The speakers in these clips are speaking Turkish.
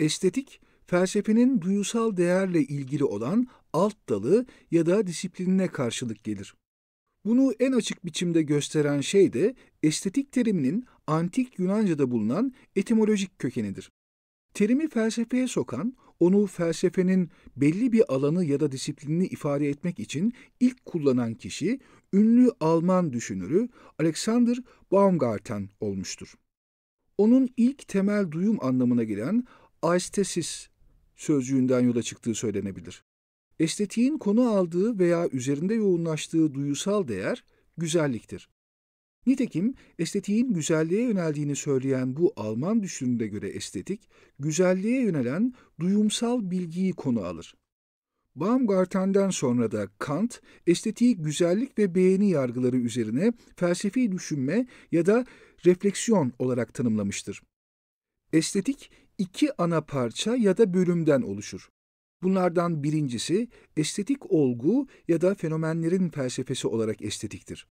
Estetik, felsefenin duyusal değerle ilgili olan alt dalı ya da disiplinine karşılık gelir. Bunu en açık biçimde gösteren şey de estetik teriminin antik Yunanca'da bulunan etimolojik kökenidir. Terimi felsefeye sokan, onu felsefenin belli bir alanı ya da disiplinini ifade etmek için ilk kullanan kişi ünlü Alman düşünürü Alexander Baumgarten olmuştur. Onun ilk temel duyum anlamına gelen aistesis sözcüğünden yola çıktığı söylenebilir. Estetiğin konu aldığı veya üzerinde yoğunlaştığı duyusal değer güzelliktir. Nitekim estetiğin güzelliğe yöneldiğini söyleyen bu Alman düşünürüne göre estetik, güzelliğe yönelen duyumsal bilgiyi konu alır. Baumgarten'den sonra da Kant, estetiği güzellik ve beğeni yargıları üzerine felsefi düşünme ya da refleksiyon olarak tanımlamıştır. Estetik, iki ana parça ya da bölümden oluşur. Bunlardan birincisi estetik olgu ya da fenomenlerin felsefesi olarak estetiktir.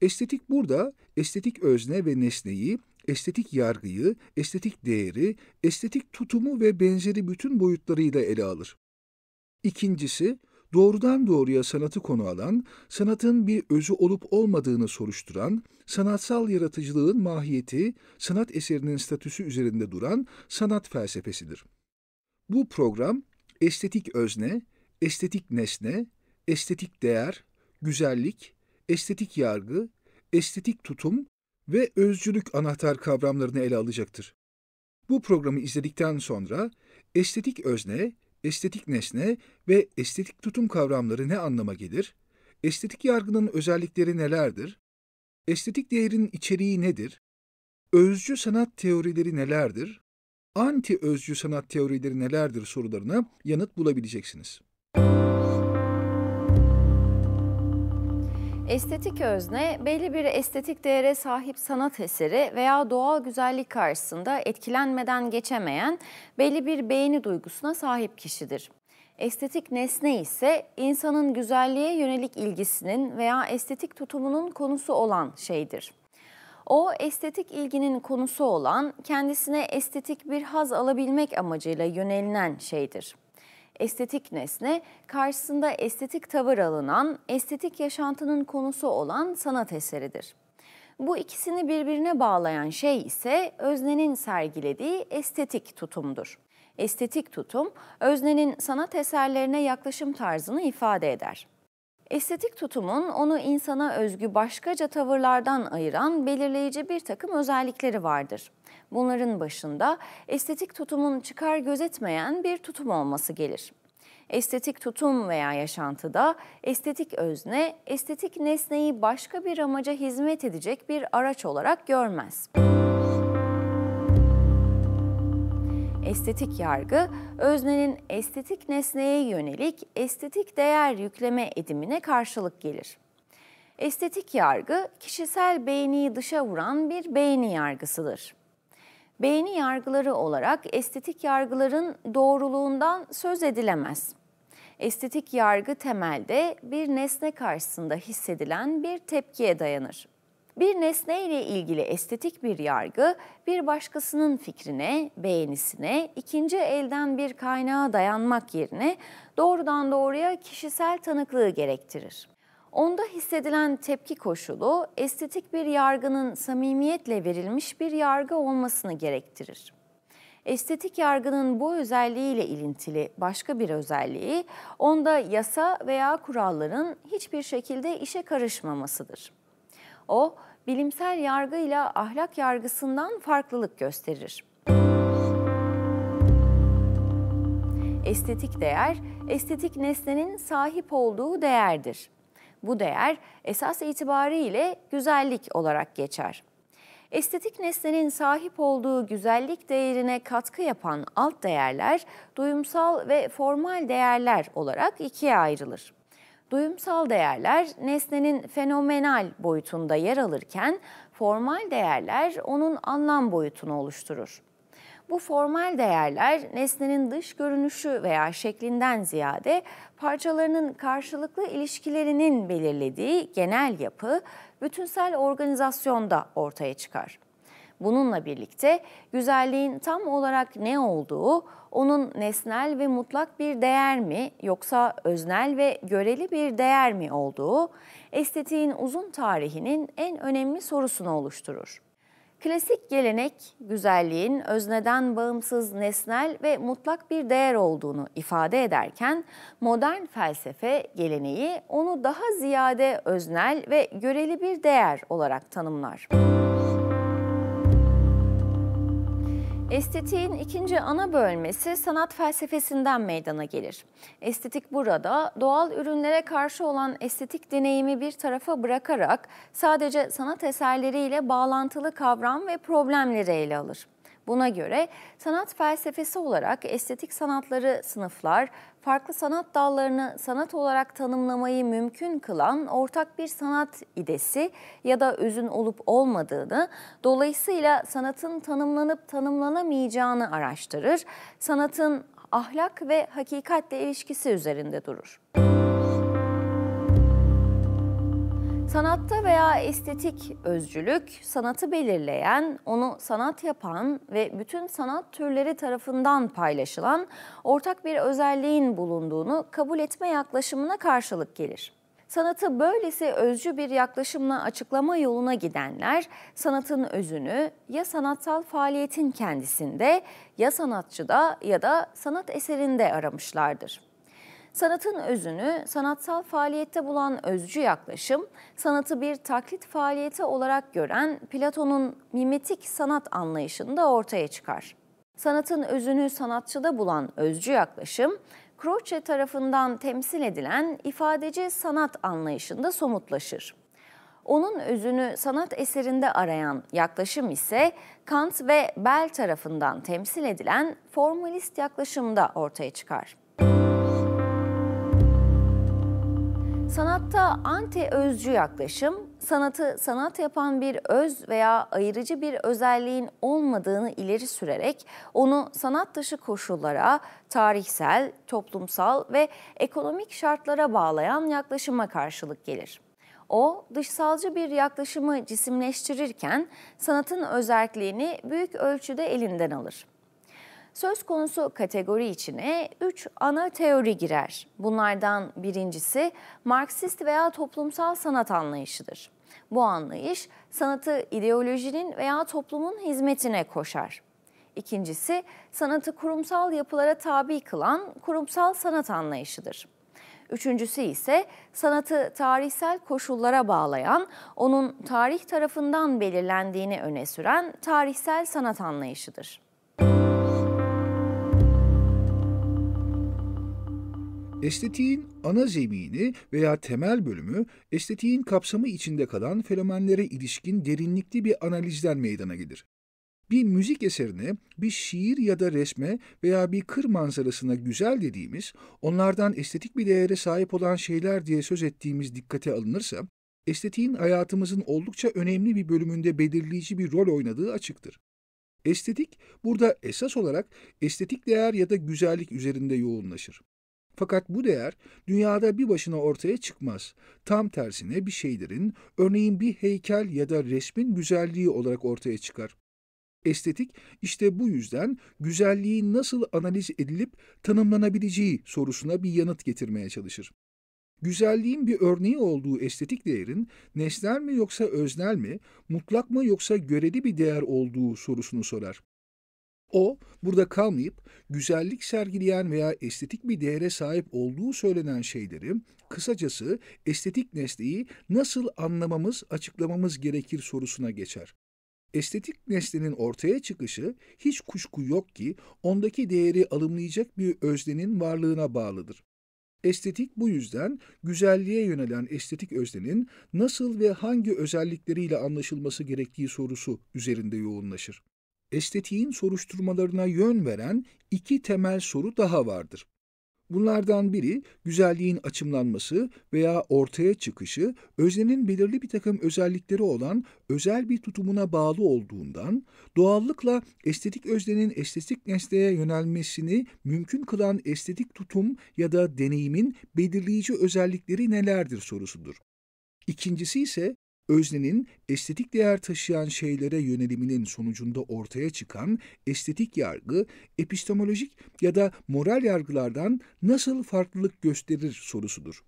Estetik burada estetik özne ve nesneyi, estetik yargıyı, estetik değeri, estetik tutumu ve benzeri bütün boyutlarıyla ele alır. İkincisi doğrudan doğruya sanatı konu alan, sanatın bir özü olup olmadığını soruşturan, sanatsal yaratıcılığın mahiyeti, sanat eserinin statüsü üzerinde duran sanat felsefesidir. Bu program estetik özne, estetik nesne, estetik değer, güzellik, estetik yargı, estetik tutum ve özcülük anahtar kavramlarını ele alacaktır. Bu programı izledikten sonra estetik özne, estetik nesne ve estetik tutum kavramları ne anlama gelir? Estetik yargının özellikleri nelerdir? Estetik değerin içeriği nedir? Özcü sanat teorileri nelerdir? Anti özcü sanat teorileri nelerdir sorularına yanıt bulabileceksiniz. Müzik Estetik özne belli bir estetik değere sahip sanat eseri veya doğal güzellik karşısında etkilenmeden geçemeyen belli bir beğeni duygusuna sahip kişidir. Estetik nesne ise insanın güzelliğe yönelik ilgisinin veya estetik tutumunun konusu olan şeydir. O estetik ilginin konusu olan, kendisine estetik bir haz alabilmek amacıyla yönelilen şeydir estetik nesne karşısında estetik tavır alınan, estetik yaşantının konusu olan sanat eseridir. Bu ikisini birbirine bağlayan şey ise öznenin sergilediği estetik tutumdur. Estetik tutum, öznenin sanat eserlerine yaklaşım tarzını ifade eder. Estetik tutumun onu insana özgü başkaca tavırlardan ayıran belirleyici bir takım özellikleri vardır. Bunların başında estetik tutumun çıkar gözetmeyen bir tutum olması gelir. Estetik tutum veya yaşantıda estetik özne, estetik nesneyi başka bir amaca hizmet edecek bir araç olarak görmez. Müzik estetik yargı, öznenin estetik nesneye yönelik estetik değer yükleme edimine karşılık gelir. Estetik yargı, kişisel beğeniyi dışa vuran bir beğeni yargısıdır. Beğeni yargıları olarak estetik yargıların doğruluğundan söz edilemez. Estetik yargı temelde bir nesne karşısında hissedilen bir tepkiye dayanır. Bir nesneyle ilgili estetik bir yargı, bir başkasının fikrine, beğenisine, ikinci elden bir kaynağa dayanmak yerine doğrudan doğruya kişisel tanıklığı gerektirir. Onda hissedilen tepki koşulu, estetik bir yargının samimiyetle verilmiş bir yargı olmasını gerektirir. Estetik yargının bu özelliğiyle ilintili başka bir özelliği, onda yasa veya kuralların hiçbir şekilde işe karışmamasıdır. O bilimsel yargı ile ahlak yargısından farklılık gösterir. Estetik değer, estetik nesnenin sahip olduğu değerdir. Bu değer esas itibariyle güzellik olarak geçer. Estetik nesnenin sahip olduğu güzellik değerine katkı yapan alt değerler duyumsal ve formal değerler olarak ikiye ayrılır. Duyumsal değerler nesnenin fenomenal boyutunda yer alırken formal değerler onun anlam boyutunu oluşturur. Bu formal değerler nesnenin dış görünüşü veya şeklinden ziyade parçalarının karşılıklı ilişkilerinin belirlediği genel yapı bütünsel organizasyonda ortaya çıkar. Bununla birlikte güzelliğin tam olarak ne olduğu, onun nesnel ve mutlak bir değer mi yoksa öznel ve göreli bir değer mi olduğu estetiğin uzun tarihinin en önemli sorusunu oluşturur. Klasik gelenek güzelliğin özneden bağımsız nesnel ve mutlak bir değer olduğunu ifade ederken modern felsefe geleneği onu daha ziyade öznel ve göreli bir değer olarak tanımlar. Müzik Estetiğin ikinci ana bölmesi sanat felsefesinden meydana gelir. Estetik burada doğal ürünlere karşı olan estetik deneyimi bir tarafa bırakarak sadece sanat eserleriyle bağlantılı kavram ve problemleri ele alır. Buna göre sanat felsefesi olarak estetik sanatları sınıflar, farklı sanat dallarını sanat olarak tanımlamayı mümkün kılan ortak bir sanat idesi ya da özün olup olmadığını, dolayısıyla sanatın tanımlanıp tanımlanamayacağını araştırır, sanatın ahlak ve hakikatle ilişkisi üzerinde durur. Müzik Sanatta veya estetik özcülük sanatı belirleyen, onu sanat yapan ve bütün sanat türleri tarafından paylaşılan ortak bir özelliğin bulunduğunu kabul etme yaklaşımına karşılık gelir. Sanatı böylesi özcü bir yaklaşımla açıklama yoluna gidenler sanatın özünü ya sanatsal faaliyetin kendisinde ya sanatçıda ya da sanat eserinde aramışlardır. Sanatın özünü sanatsal faaliyette bulan özcü yaklaşım, sanatı bir taklit faaliyeti olarak gören Platon'un mimetik sanat anlayışında ortaya çıkar. Sanatın özünü sanatçıda bulan özcü yaklaşım, Croce tarafından temsil edilen ifadeci sanat anlayışında somutlaşır. Onun özünü sanat eserinde arayan yaklaşım ise Kant ve Bell tarafından temsil edilen formalist yaklaşımda ortaya çıkar. Sanatta anti özcü yaklaşım, sanatı sanat yapan bir öz veya ayırıcı bir özelliğin olmadığını ileri sürerek onu sanat dışı koşullara, tarihsel, toplumsal ve ekonomik şartlara bağlayan yaklaşıma karşılık gelir. O, dışsalcı bir yaklaşımı cisimleştirirken sanatın özelliğini büyük ölçüde elinden alır. Söz konusu kategori içine üç ana teori girer. Bunlardan birincisi Marksist veya toplumsal sanat anlayışıdır. Bu anlayış sanatı ideolojinin veya toplumun hizmetine koşar. İkincisi sanatı kurumsal yapılara tabi kılan kurumsal sanat anlayışıdır. Üçüncüsü ise sanatı tarihsel koşullara bağlayan, onun tarih tarafından belirlendiğini öne süren tarihsel sanat anlayışıdır. Estetiğin ana zemini veya temel bölümü, estetiğin kapsamı içinde kalan fenomenlere ilişkin derinlikli bir analizden meydana gelir. Bir müzik eserine, bir şiir ya da resme veya bir kır manzarasına güzel dediğimiz, onlardan estetik bir değere sahip olan şeyler diye söz ettiğimiz dikkate alınırsa, estetiğin hayatımızın oldukça önemli bir bölümünde belirleyici bir rol oynadığı açıktır. Estetik, burada esas olarak estetik değer ya da güzellik üzerinde yoğunlaşır. Fakat bu değer dünyada bir başına ortaya çıkmaz. Tam tersine bir şeylerin, örneğin bir heykel ya da resmin güzelliği olarak ortaya çıkar. Estetik işte bu yüzden güzelliği nasıl analiz edilip tanımlanabileceği sorusuna bir yanıt getirmeye çalışır. Güzelliğin bir örneği olduğu estetik değerin nesnel mi yoksa öznel mi, mutlak mı yoksa göreli bir değer olduğu sorusunu sorar. O burada kalmayıp güzellik sergileyen veya estetik bir değere sahip olduğu söylenen şeyleri, kısacası estetik nesneyi nasıl anlamamız, açıklamamız gerekir sorusuna geçer. Estetik nesnenin ortaya çıkışı hiç kuşku yok ki ondaki değeri alımlayacak bir öznenin varlığına bağlıdır. Estetik bu yüzden güzelliğe yönelen estetik öznenin nasıl ve hangi özellikleriyle anlaşılması gerektiği sorusu üzerinde yoğunlaşır estetiğin soruşturmalarına yön veren iki temel soru daha vardır. Bunlardan biri güzelliğin açımlanması veya ortaya çıkışı öznenin belirli bir takım özellikleri olan özel bir tutumuna bağlı olduğundan doğallıkla estetik öznenin estetik nesneye yönelmesini mümkün kılan estetik tutum ya da deneyimin belirleyici özellikleri nelerdir sorusudur. İkincisi ise Öznenin estetik değer taşıyan şeylere yöneliminin sonucunda ortaya çıkan estetik yargı, epistemolojik ya da moral yargılardan nasıl farklılık gösterir sorusudur.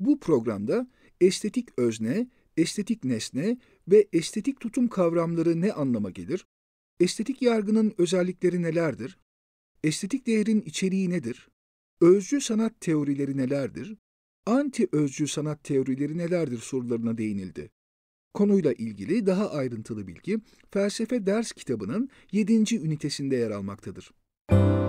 Bu programda estetik özne, estetik nesne ve estetik tutum kavramları ne anlama gelir? Estetik yargının özellikleri nelerdir? Estetik değerin içeriği nedir? Özcü sanat teorileri nelerdir? Anti özcü sanat teorileri nelerdir sorularına değinildi. Konuyla ilgili daha ayrıntılı bilgi felsefe ders kitabının 7. ünitesinde yer almaktadır. Müzik